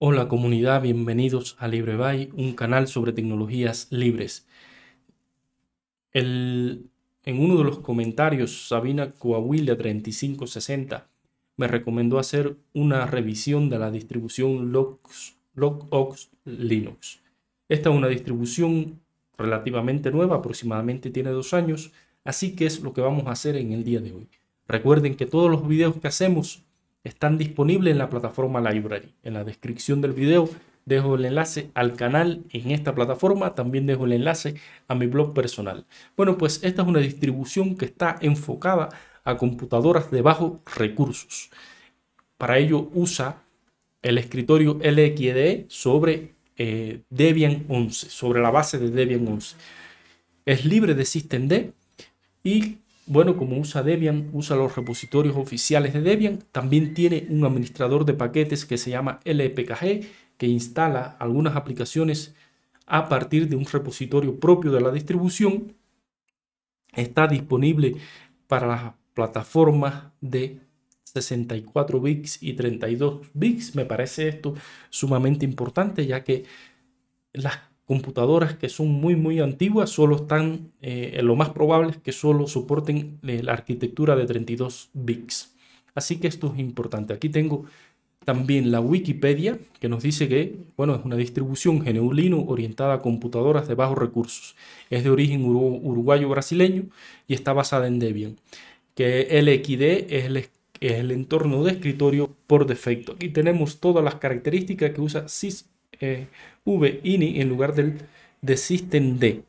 Hola comunidad, bienvenidos a LibreBay, un canal sobre tecnologías libres. en uno de los comentarios, Sabina Coahuila 3560 me recomendó hacer una revisión de la distribución LogOx Linux. Esta es una distribución relativamente nueva, aproximadamente tiene dos años, así que es lo que vamos a hacer en el día de hoy. Recuerden que todos los videos que hacemos están disponibles en la plataforma Library. En la descripción del video dejo el enlace al canal en esta plataforma, también dejo el enlace a mi blog personal. Bueno, pues esta es una distribución que está enfocada a computadoras de bajos recursos. Para ello usa el escritorio LXDE sobre eh, Debian 11, sobre la base de Debian 11. Es libre de systemd y bueno, como usa Debian, usa los repositorios oficiales de Debian, también tiene un administrador de paquetes que se llama LPKG, que instala algunas aplicaciones a partir de un repositorio propio de la distribución. Está disponible para las plataformas de 64 bits y 32 bits. Me parece esto sumamente importante ya que las computadoras que son muy muy antiguas solo están, eh, lo más probable es que solo soporten eh, la arquitectura de 32 bits. Así que esto es importante. Aquí tengo también la Wikipedia que nos dice que, bueno, es una distribución GNU orientada a computadoras de bajos recursos. Es de origen uruguayo-brasileño y está basada en Debian. Que LXD es el, es el entorno de escritorio por defecto. Aquí tenemos todas las características que usa Sys. Eh, Vini en lugar del de d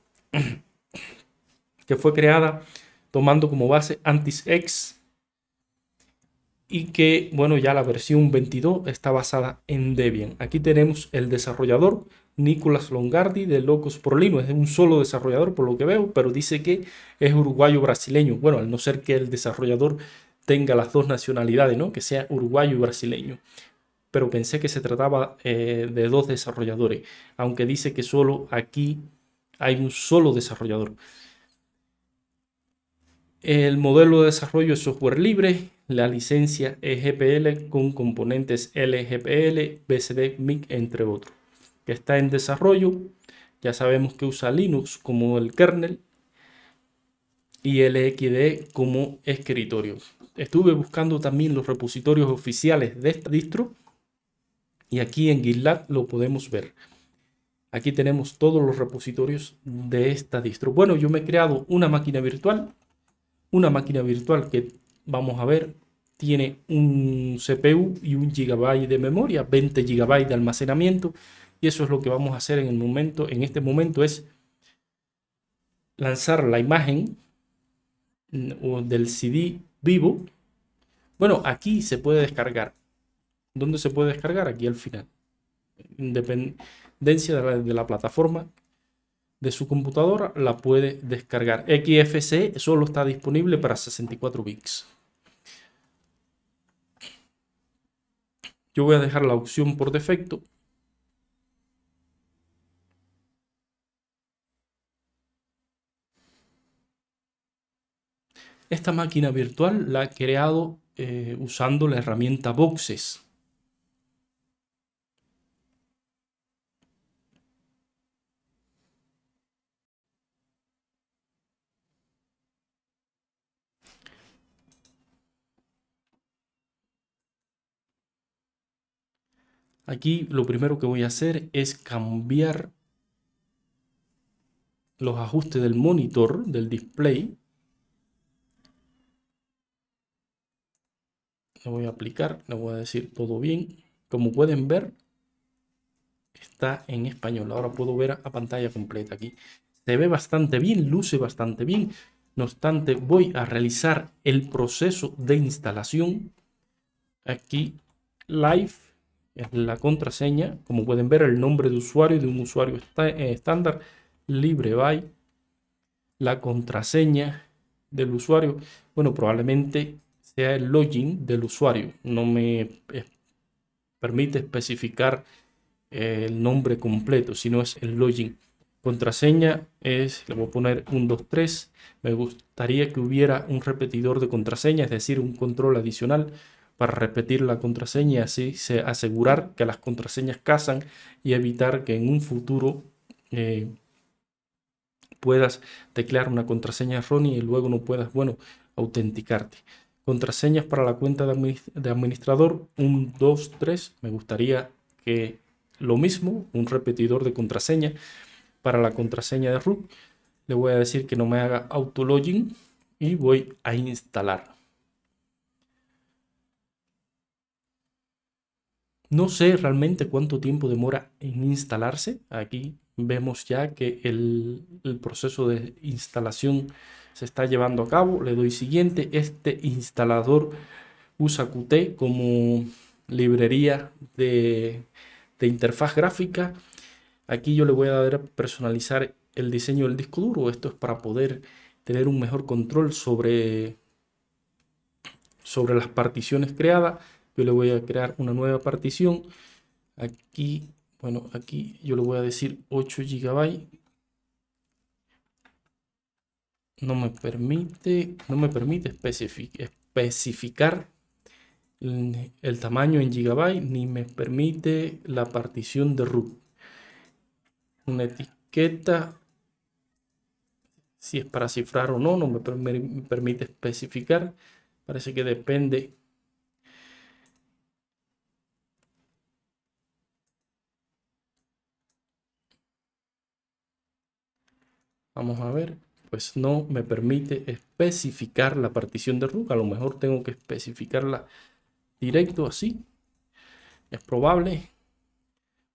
que fue creada tomando como base AntisX y que, bueno, ya la versión 22 está basada en Debian. Aquí tenemos el desarrollador Nicolas Longardi de Locos Prolino. Es un solo desarrollador por lo que veo, pero dice que es uruguayo-brasileño. Bueno, al no ser que el desarrollador tenga las dos nacionalidades, ¿no? Que sea uruguayo y brasileño pero pensé que se trataba eh, de dos desarrolladores, aunque dice que solo aquí hay un solo desarrollador. El modelo de desarrollo es software libre, la licencia es GPL con componentes LGPL, BCD, MIG, entre otros, que está en desarrollo. Ya sabemos que usa Linux como el kernel y LXD como escritorio. Estuve buscando también los repositorios oficiales de esta distro y aquí en GitLab lo podemos ver. Aquí tenemos todos los repositorios de esta distro. Bueno, yo me he creado una máquina virtual. Una máquina virtual que vamos a ver tiene un CPU y un gigabyte de memoria, 20 GB de almacenamiento. Y eso es lo que vamos a hacer en el momento. En este momento es lanzar la imagen mm, del CD vivo. Bueno, aquí se puede descargar ¿Dónde se puede descargar? Aquí al final. Independencia de la, plataforma de su computadora, la puede descargar. XFCE solo está disponible para 64 bits. Yo voy a dejar la opción por defecto. Esta máquina virtual la he creado eh, usando la herramienta Boxes. Aquí lo primero que voy a hacer es cambiar los ajustes del monitor, del display. Le voy a aplicar, le voy a decir todo bien. Como pueden ver, está en español. Ahora puedo ver a pantalla completa aquí. Se ve bastante bien, luce bastante bien. No obstante, voy a realizar el proceso de instalación. Aquí, live la contraseña. Como pueden ver, el nombre de usuario de un usuario está eh, estándar, libre by, la contraseña del usuario. Bueno, probablemente sea el login del usuario. No me eh, permite especificar eh, el nombre completo, sino es el login. Contraseña es, le voy a poner 123. Me gustaría que hubiera un repetidor de contraseña, es decir, un control adicional para repetir la contraseña y así asegurar que las contraseñas casan y evitar que en un futuro eh, puedas teclear una contraseña errónea y luego no puedas, bueno, autenticarte. Contraseñas para la cuenta de, administrador, 1, 2, 3. Me gustaría que lo mismo, un repetidor de contraseña para la contraseña de root. Le voy a decir que no me haga auto y voy a instalar. No sé realmente cuánto tiempo demora en instalarse. Aquí vemos ya que el, proceso de instalación se está llevando a cabo. Le doy siguiente. Este instalador usa Qt como librería de, interfaz gráfica. Aquí yo le voy a dar a personalizar el diseño del disco duro. Esto es para poder tener un mejor control sobre, sobre las particiones creadas yo le voy a crear una nueva partición aquí bueno aquí yo le voy a decir 8 GB no me permite no me permite especificar el, tamaño en gigabyte ni me permite la partición de root una etiqueta si es para cifrar o no no me permite especificar parece que depende Vamos a ver, pues no me permite especificar la partición de RUC, A lo mejor tengo que especificarla directo así. Es probable.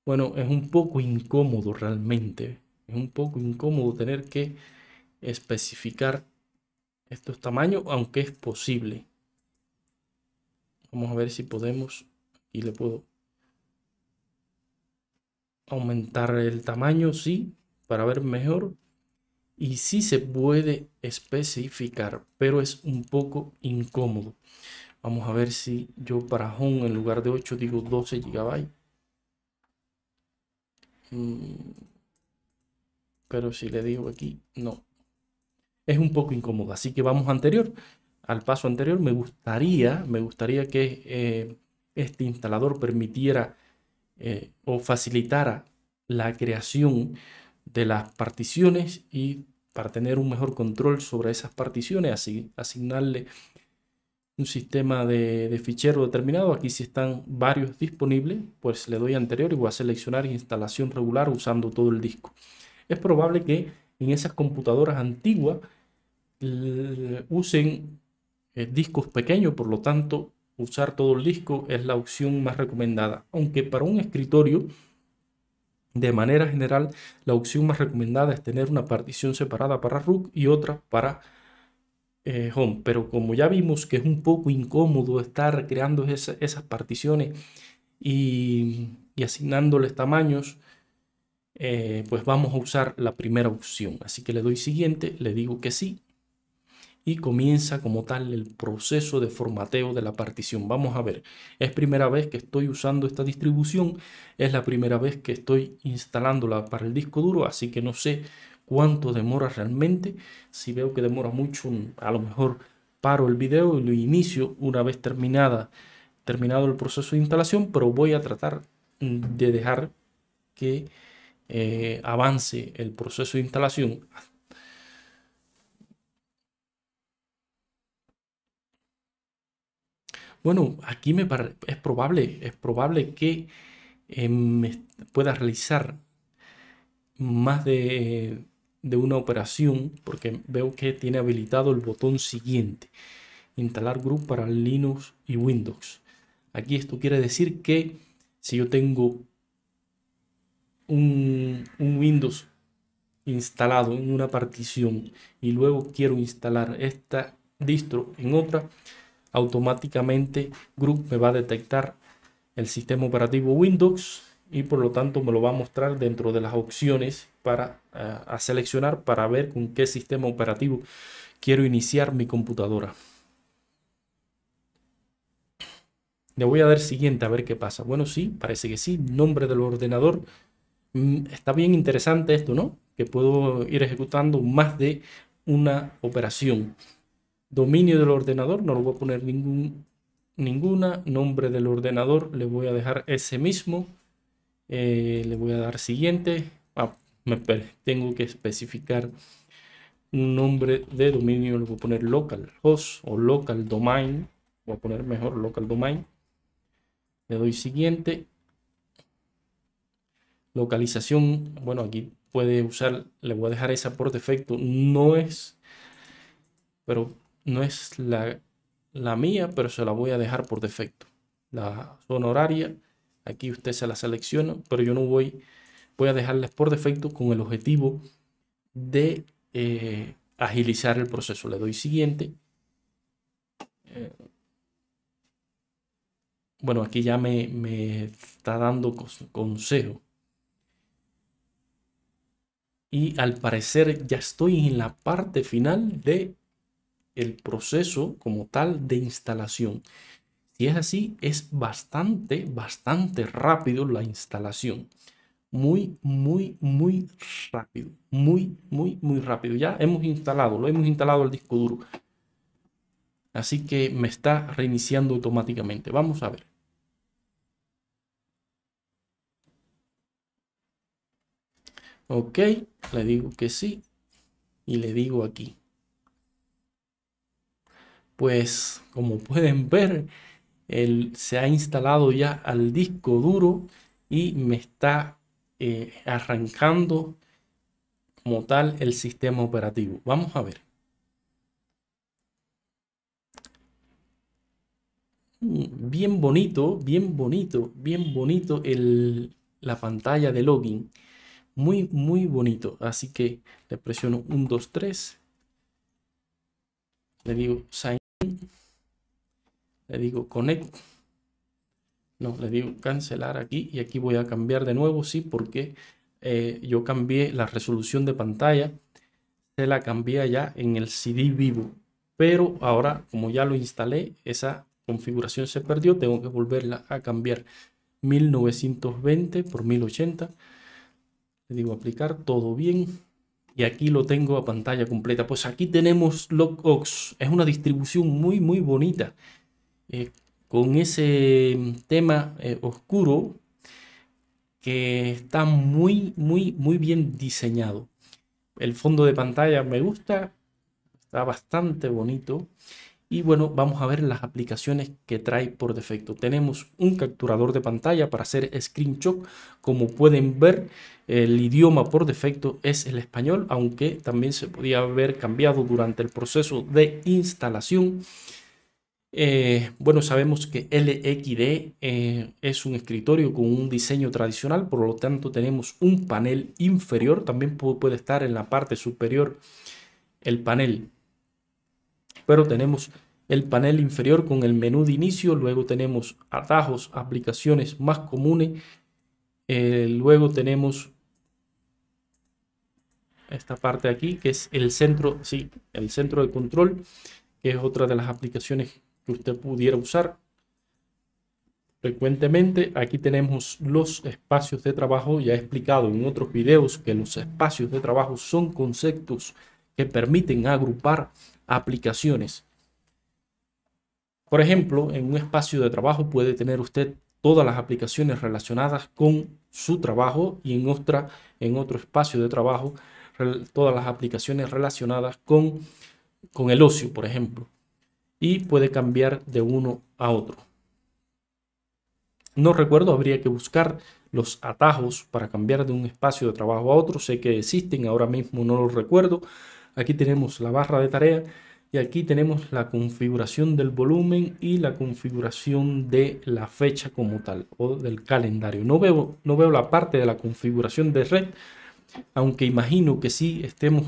Bueno, es un poco incómodo realmente. Es un poco incómodo tener que especificar estos tamaños, aunque es posible. Vamos a ver si podemos. y le puedo aumentar el tamaño, sí, para ver mejor y sí se puede especificar, pero es un poco incómodo. Vamos a ver si yo para home en lugar de 8 digo 12 GB. Mm, pero si le digo aquí, no. Es un poco incómodo, así que vamos anterior. Al paso anterior me gustaría, me gustaría que eh, este instalador permitiera eh, o facilitara la creación de las particiones y para tener un mejor control sobre esas particiones, así asignarle un sistema de, fichero determinado. Aquí si están varios disponibles, pues le doy anterior y voy a seleccionar instalación regular usando todo el disco. Es probable que en esas computadoras antiguas eh, usen eh, discos pequeños, por lo tanto usar todo el disco es la opción más recomendada. Aunque para un escritorio de manera general, la opción más recomendada es tener una partición separada para Rook y otra para eh, Home. Pero como ya vimos que es un poco incómodo estar creando esas particiones y, asignándoles tamaños, eh, pues vamos a usar la primera opción. Así que le doy siguiente, le digo que sí y comienza como tal el proceso de formateo de la partición. Vamos a ver, es primera vez que estoy usando esta distribución, es la primera vez que estoy instalándola para el disco duro, así que no sé cuánto demora realmente. Si veo que demora mucho, mm, a lo mejor paro el video y lo inicio una vez terminada, terminado el proceso de instalación, pero voy a tratar mm, de dejar que eh, avance el proceso de instalación Bueno, aquí me es probable, es probable que em, pueda realizar más de, una operación porque veo que tiene habilitado el botón siguiente. Instalar Group para Linux y Windows. Aquí esto quiere decir que si yo tengo un, Windows instalado en una partición y luego quiero instalar esta distro en otra, automáticamente Group me va a detectar el sistema operativo Windows y por lo tanto me lo va a mostrar dentro de las opciones para eh, a seleccionar para ver con qué sistema operativo quiero iniciar mi computadora. Le voy a dar siguiente a ver qué pasa. Bueno, sí, parece que sí. Nombre del ordenador. Mm, está bien interesante esto, ¿no? Que puedo ir ejecutando más de una operación dominio del ordenador, no le voy a poner ningún, ninguna, nombre del ordenador, le voy a dejar ese mismo, eh, le voy a dar siguiente, ah, me tengo que especificar un nombre de dominio, le voy a poner localhost o local domain, voy a poner mejor local domain, le doy siguiente, localización, bueno aquí puede usar, le voy a dejar esa por defecto, no es, pero no es la, mía, pero se la voy a dejar por defecto. La zona horaria, aquí usted se la selecciona, pero yo no voy, voy a dejarles por defecto con el objetivo de eh, agilizar el proceso. Le doy siguiente. Eh, bueno, aquí ya me, me está dando consejo. Y al parecer ya estoy en la parte final de el proceso como tal de instalación. Si es así, es bastante, bastante rápido la instalación. Muy, muy, muy rápido. Muy, muy, muy rápido. Ya hemos instalado, lo hemos instalado el disco duro. Así que me está reiniciando automáticamente. Vamos a ver. Ok, le digo que sí y le digo aquí pues como pueden ver, se ha instalado ya al disco duro y me está eh, arrancando como tal el sistema operativo. Vamos a ver. Mm, bien bonito, bien bonito, bien bonito el, la pantalla de login. Muy, muy bonito. Así que le presiono 1, 2, 3. Le digo sign le digo connect, no, le digo cancelar aquí y aquí voy a cambiar de nuevo, sí, porque eh, yo cambié la resolución de pantalla, se la cambié ya en el CD vivo, pero ahora como ya lo instalé, esa configuración se perdió, tengo que volverla a cambiar 1920 por 1080, le digo aplicar, todo bien, y aquí lo tengo a pantalla completa. Pues aquí tenemos LogOx, es una distribución muy muy bonita. Eh, con ese mm, tema eh, oscuro que está muy, muy, muy bien diseñado. El fondo de pantalla me gusta, está bastante bonito. Y bueno, vamos a ver las aplicaciones que trae por defecto. Tenemos un capturador de pantalla para hacer screenshot. Como pueden ver, el idioma por defecto es el español, aunque también se podía haber cambiado durante el proceso de instalación. Eh, bueno, sabemos que LXD eh, es un escritorio con un diseño tradicional, por lo tanto tenemos un panel inferior, también puede estar en la parte superior el panel, pero tenemos el panel inferior con el menú de inicio, luego tenemos atajos, aplicaciones más comunes, eh, luego tenemos esta parte aquí que es el centro, sí, el centro de control, que es otra de las aplicaciones que usted pudiera usar. Frecuentemente aquí tenemos los espacios de trabajo, ya he explicado en otros videos que los espacios de trabajo son conceptos que permiten agrupar aplicaciones. Por ejemplo, en un espacio de trabajo puede tener usted todas las aplicaciones relacionadas con su trabajo y en, otra, en otro espacio de trabajo todas las aplicaciones relacionadas con, con el ocio, por ejemplo y puede cambiar de uno a otro. No recuerdo, habría que buscar los atajos para cambiar de un espacio de trabajo a otro. Sé que existen, ahora mismo no los recuerdo. Aquí tenemos la barra de tarea y aquí tenemos la configuración del volumen y la configuración de la fecha como tal o del calendario. No veo, no veo la parte de la configuración de red, aunque imagino que sí estemos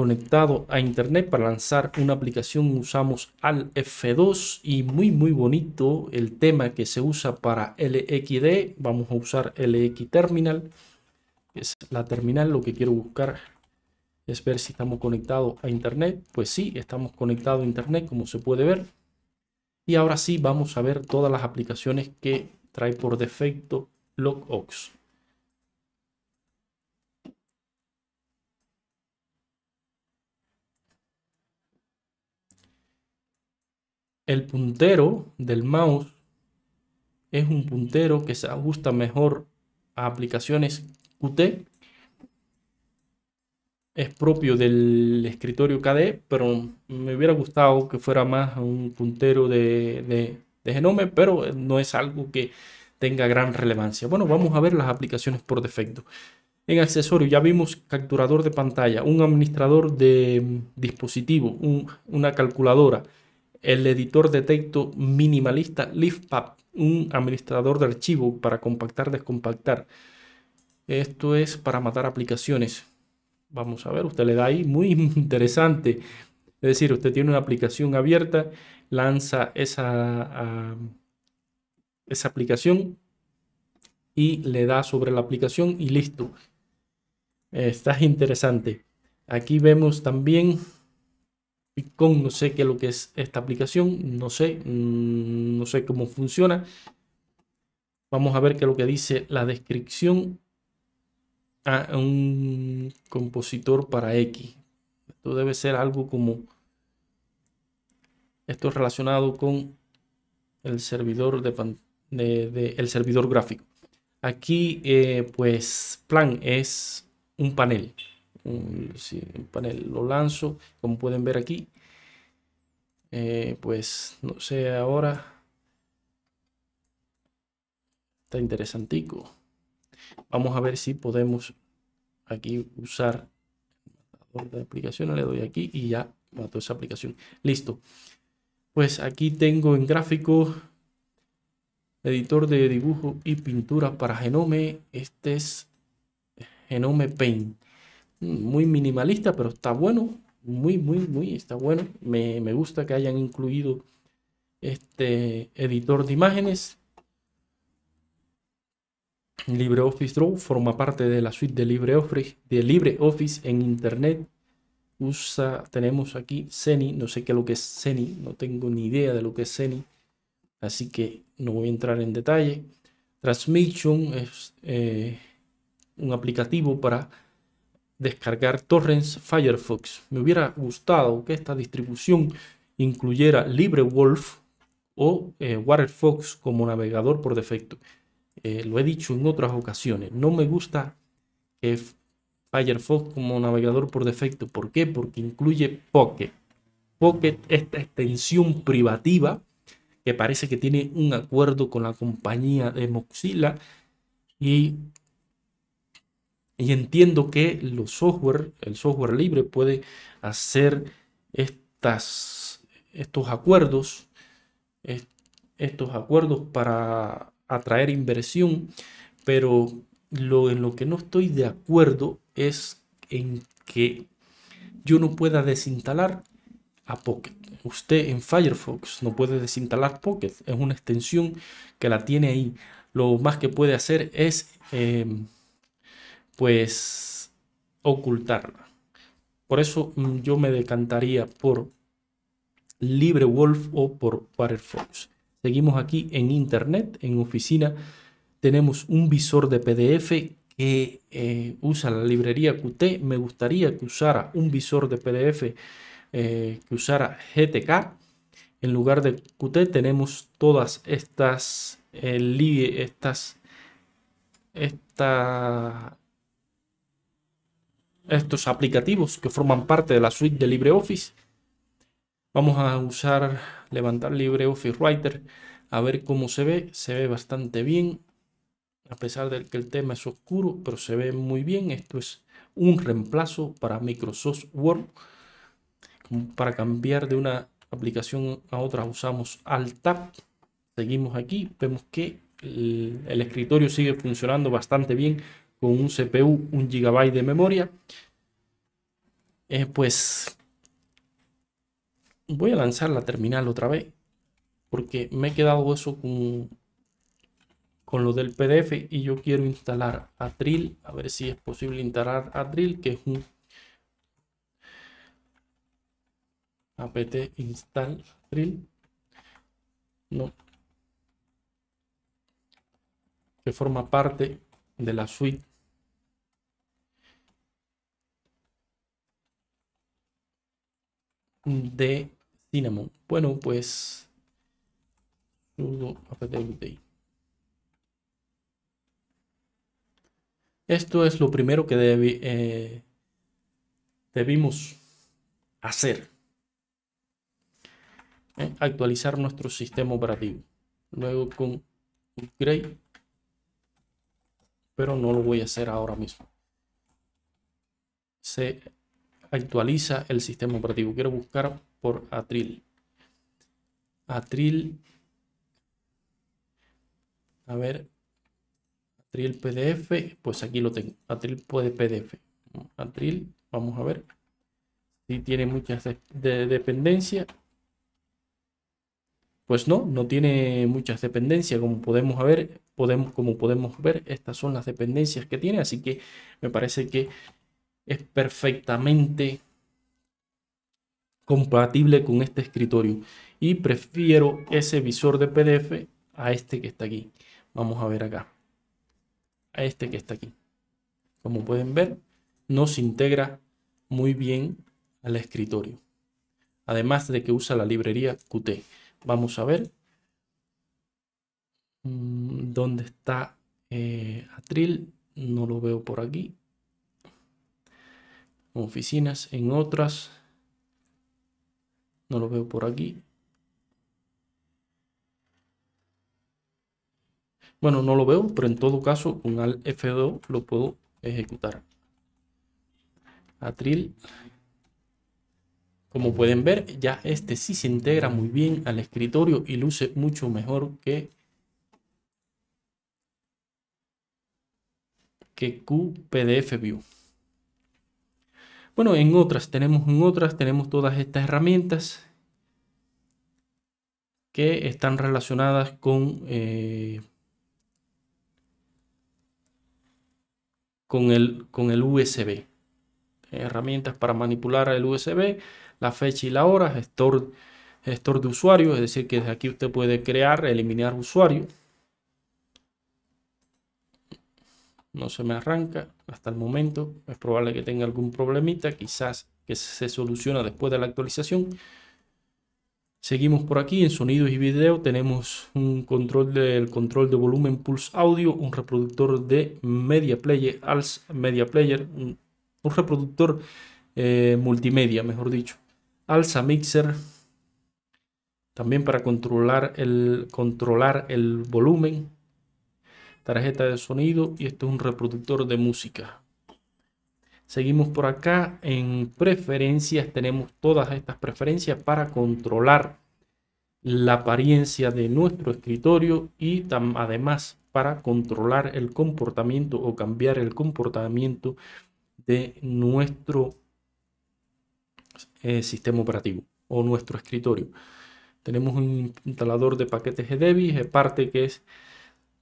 conectado a internet para lanzar una aplicación usamos al F2 y muy muy bonito el tema que se usa para LXD vamos a usar LX terminal es la terminal lo que quiero buscar es ver si estamos conectados a internet pues sí estamos conectados a internet como se puede ver y ahora sí vamos a ver todas las aplicaciones que trae por defecto LogOx El puntero del mouse es un puntero que se ajusta mejor a aplicaciones Qt. Es propio del escritorio KDE, pero me hubiera gustado que fuera más un puntero de, de, Genome, pero no es algo que tenga gran relevancia. Bueno, vamos a ver las aplicaciones por defecto. En accesorio ya vimos capturador de pantalla, un administrador de dispositivo, una calculadora, el editor de texto minimalista LiftPap, un administrador de archivo para compactar, descompactar. Esto es para matar aplicaciones. Vamos a ver, usted le da ahí, muy interesante. Es decir, usted tiene una aplicación abierta, lanza esa, ah, esa aplicación y le da sobre la aplicación y listo. Está interesante. Aquí vemos también con no sé qué es lo que es esta aplicación, no sé, mm, no sé cómo funciona. Vamos a ver qué es lo que dice la descripción a un compositor para X. Esto debe ser algo como esto es relacionado con el servidor de, el servidor gráfico. Aquí, eh, pues, plan es un panel un, panel lo lanzo como pueden ver aquí eh, pues no sé ahora está interesantico vamos a ver si podemos aquí usar la aplicación, le doy aquí y ya mató esa aplicación listo pues aquí tengo en gráfico editor de dibujo y pintura para genome este es genome paint Mm. muy minimalista, pero está bueno, muy, muy, muy, está bueno. Me, gusta que hayan incluido este editor de imágenes. LibreOffice Draw forma parte de la suite de LibreOffice, de LibreOffice en Internet. Usa, tenemos aquí Ceni, no sé qué es lo que es Ceni, no tengo ni idea de lo que es Ceni, así que no voy a entrar en detalle. Transmission es eh, un aplicativo para descargar torrents Firefox. Me hubiera gustado que esta distribución incluyera LibreWolf o eh, Waterfox como navegador por defecto. Eh, lo he dicho en otras ocasiones, no me gusta que Firefox como navegador por defecto. ¿Por qué? Porque incluye Pocket. Pocket, esta extensión privativa que parece que tiene un acuerdo con la compañía de Mozilla y y entiendo que los software, el software libre puede hacer estas, estos acuerdos, estos acuerdos para atraer inversión, pero lo, en lo que no estoy de acuerdo es en que yo no pueda desinstalar a Pocket. Usted en Firefox no puede desinstalar Pocket, es una extensión que la tiene ahí. Lo más que puede hacer es em, pues ocultarla. Por eso mm, yo me decantaría por LibreWolf o por Firefox. Seguimos aquí en Internet, en oficina. Tenemos un visor de PDF que eh, usa la librería Qt. Me gustaría que usara un visor de PDF eh, que usara GTK. En lugar de Qt tenemos todas estas, eh, estas, esta, estos aplicativos que forman parte de la suite de LibreOffice. Vamos a usar, levantar LibreOffice Writer, a ver cómo se ve. Se ve bastante bien, a pesar de que el tema es oscuro, pero se ve muy bien. Esto es un reemplazo para Microsoft Word. Para cambiar de una aplicación a otra usamos Alt Tab. Seguimos aquí, vemos que el, el escritorio sigue funcionando bastante bien con un CPU, un gigabyte de memoria. Eh, pues voy a lanzar la terminal otra vez porque me he quedado eso con, con lo del PDF y yo quiero instalar Atril, a ver si es posible instalar Atril, que es un apt install Atril. No. Que forma parte de la suite de Cinnamon. Bueno, pues... Esto es lo primero que eh, debimos hacer. Eh, actualizar nuestro sistema operativo. Luego con upgrade. Pero no lo voy a hacer ahora mismo actualiza el sistema operativo. Quiero buscar por Atril. Atril. A ver. Atril PDF. Pues aquí lo tengo. Atril puede PDF. Atril. Vamos a ver. Si tiene muchas dependencias. Pues no, no tiene muchas dependencias. Como podemos ver, podemos, como podemos ver, estas son las dependencias que tiene. Así que me parece que es perfectamente compatible con este escritorio y prefiero ese visor de PDF a este que está aquí. Vamos a ver acá. A este que está aquí. Como pueden ver, se integra muy bien al escritorio. Además de que usa la librería Qt. Vamos a ver mm, dónde está eh, Atril. No lo veo por aquí oficinas, en otras. No lo veo por aquí. Bueno, no lo veo, pero en todo caso con al F2 lo puedo ejecutar. Atril. Como pueden ver, ya este sí se integra muy bien al escritorio y luce mucho mejor que, que QPDF View. Bueno, en otras, tenemos en otras, tenemos todas estas herramientas que están relacionadas con, eh, con, el, con el USB. Herramientas para manipular el USB, la fecha y la hora, gestor, gestor de usuarios, es decir, que desde aquí usted puede crear, eliminar usuarios no se me arranca hasta el momento. Es probable que tenga algún problemita, quizás que se soluciona después de la actualización. Seguimos por aquí en sonidos y video. Tenemos un control del de, control de volumen Pulse Audio, un reproductor de Media Player, Als Media Player, un, reproductor eh, multimedia, mejor dicho. Alza Mixer, también para controlar el, controlar el volumen, tarjeta de sonido y este es un reproductor de música. Seguimos por acá. En preferencias tenemos todas estas preferencias para controlar la apariencia de nuestro escritorio y además para controlar el comportamiento o cambiar el comportamiento de nuestro eh, sistema operativo o nuestro escritorio. Tenemos un instalador de paquetes de es parte que es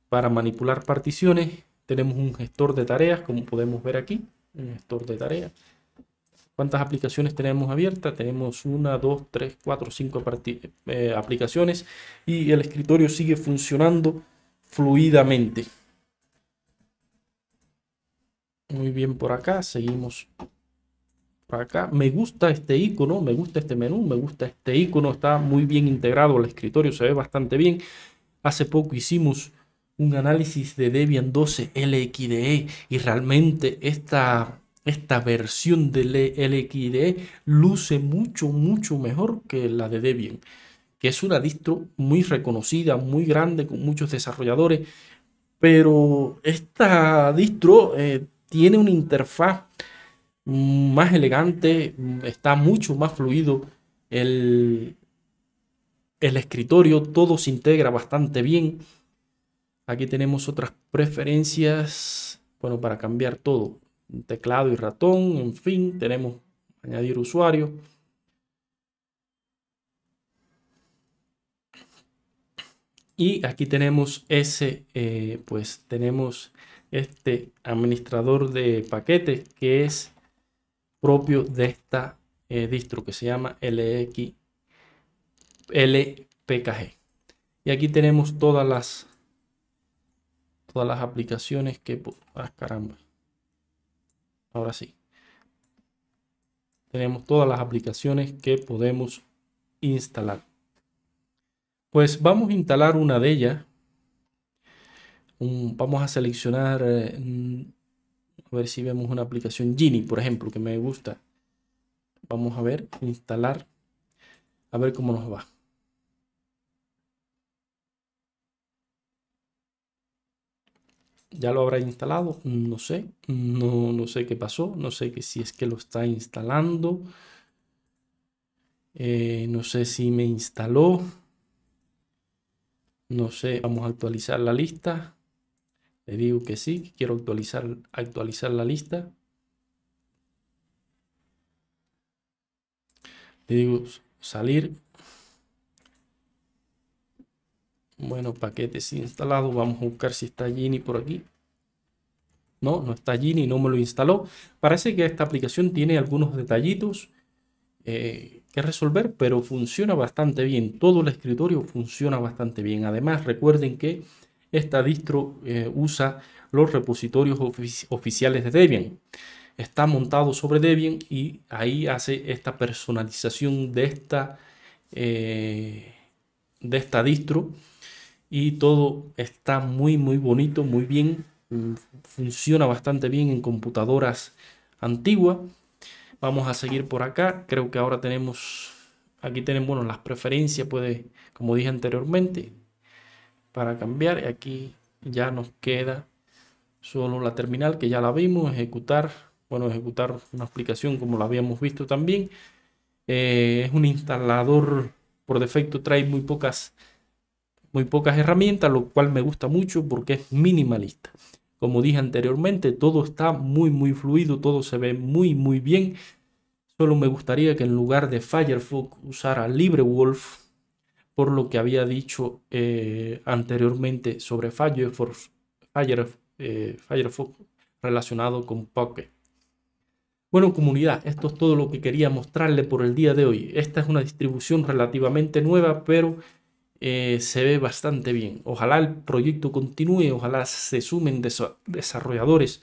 para manipular particiones tenemos un gestor de tareas, como podemos ver aquí, un gestor de tareas. ¿Cuántas aplicaciones tenemos abiertas? Tenemos una, dos, tres, cuatro, cinco eh, aplicaciones y el escritorio sigue funcionando fluidamente. Muy bien por acá, seguimos por acá. Me gusta este icono, me gusta este menú, me gusta este icono, está muy bien integrado al escritorio, se ve bastante bien. Hace poco hicimos un análisis de Debian 12 LXDE y realmente esta, esta versión de LXDE luce mucho, mucho mejor que la de Debian, que es una distro muy reconocida, muy grande, con muchos desarrolladores, pero esta distro eh, tiene una interfaz más elegante, está mucho más fluido el escritorio, todo se integra bastante bien Aquí tenemos otras preferencias, bueno, para cambiar todo. Teclado y ratón, en fin, tenemos añadir usuario. Y aquí tenemos ese, eh, pues tenemos este administrador de paquetes que es propio de esta eh, distro que se llama LX, LPKG. Y aquí tenemos todas las las aplicaciones que... Ah, caramba. Ahora sí. Tenemos todas las aplicaciones que podemos instalar. Pues vamos a instalar una de ellas. vamos a seleccionar, eh, a ver si vemos una aplicación Gini, por ejemplo, que me gusta. Vamos a ver, instalar, a ver cómo nos va. ya lo habrá instalado, no sé, no, no sé qué pasó, no sé que si es que lo está instalando, eh, no sé si me instaló, no sé, vamos a actualizar la lista, le digo que sí, quiero actualizar, actualizar la lista, le digo salir, Bueno, paquetes instalados. Vamos a buscar si está Gini por aquí. No, no está Gini, no me lo instaló. Parece que esta aplicación tiene algunos detallitos eh, que resolver, pero funciona bastante bien. Todo el escritorio funciona bastante bien. Además, recuerden que esta distro eh, usa los repositorios oficiales de Debian. Está montado sobre Debian y ahí hace esta personalización de esta, eh, de esta distro y todo está muy muy bonito, muy bien, mm, funciona bastante bien en computadoras antiguas. Vamos a seguir por acá, creo que ahora tenemos, aquí tenemos bueno, las preferencias, puede, como dije anteriormente, para cambiar. Aquí ya nos queda solo la terminal que ya la vimos, ejecutar, bueno, ejecutar una aplicación como la habíamos visto también. Eh, es un instalador por defecto, trae muy pocas pocas herramientas, lo cual me gusta mucho porque es minimalista. Como dije anteriormente, todo está muy, muy fluido, todo se ve muy, muy bien. Solo me gustaría que en lugar de Firefox usara LibreWolf, por lo que había dicho eh, anteriormente sobre Firefox, eh, Firefox relacionado con Pocket. Bueno comunidad, esto es todo lo que quería mostrarle por el día de hoy. Esta es una distribución relativamente nueva, pero eh, se ve bastante bien. Ojalá el proyecto continúe, ojalá se sumen desarrolladores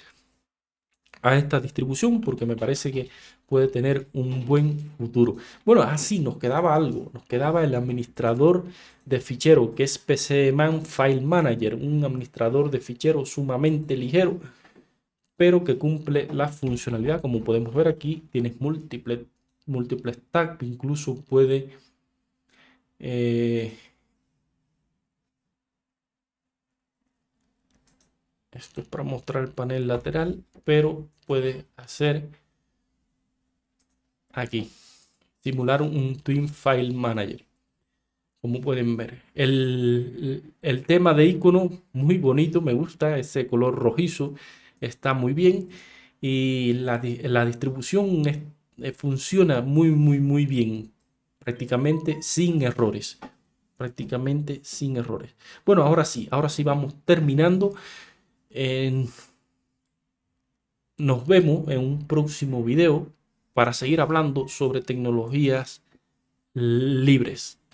a esta distribución porque me parece que puede tener un buen futuro. Bueno, así ah, nos quedaba algo, nos quedaba el administrador de fichero que es PCMan File Manager, un administrador de fichero sumamente ligero, pero que cumple la funcionalidad, como podemos ver aquí, tienes múltiples múltiples tags, incluso puede eh, Esto es para mostrar el panel lateral, pero puede hacer aquí, simular un Twin File Manager. Como pueden ver, el, tema de icono muy bonito, me gusta ese color rojizo, está muy bien y la, distribución eh, funciona muy, muy, muy bien, prácticamente sin errores prácticamente sin errores. Bueno, ahora sí, ahora sí vamos terminando nos vemos en un próximo video para seguir hablando sobre tecnologías libres.